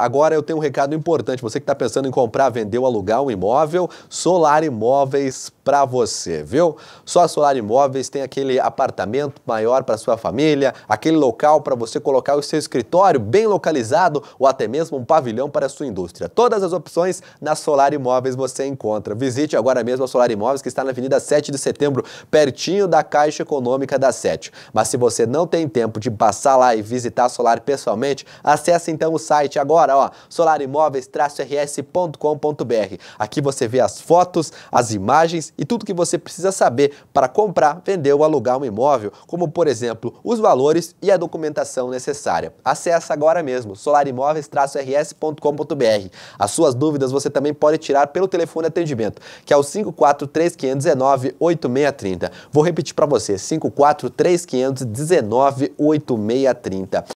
Agora eu tenho um recado importante. Você que está pensando em comprar, vender ou alugar um imóvel, Solar Imóveis para você, viu? Só a Solar Imóveis tem aquele apartamento maior para sua família, aquele local para você colocar o seu escritório bem localizado ou até mesmo um pavilhão para a sua indústria. Todas as opções na Solar Imóveis você encontra. Visite agora mesmo a Solar Imóveis que está na Avenida 7 de Setembro, pertinho da Caixa Econômica da Sete. Mas se você não tem tempo de passar lá e visitar a Solar pessoalmente, acesse então o site agora agora, ó, solarimóveis-rs.com.br. Aqui você vê as fotos, as imagens e tudo que você precisa saber para comprar, vender ou alugar um imóvel, como por exemplo os valores e a documentação necessária. Acesse agora mesmo solarimóveis-rs.com.br. As suas dúvidas você também pode tirar pelo telefone de atendimento, que é o 543 519 8630. Vou repetir para você, 543 519 8630.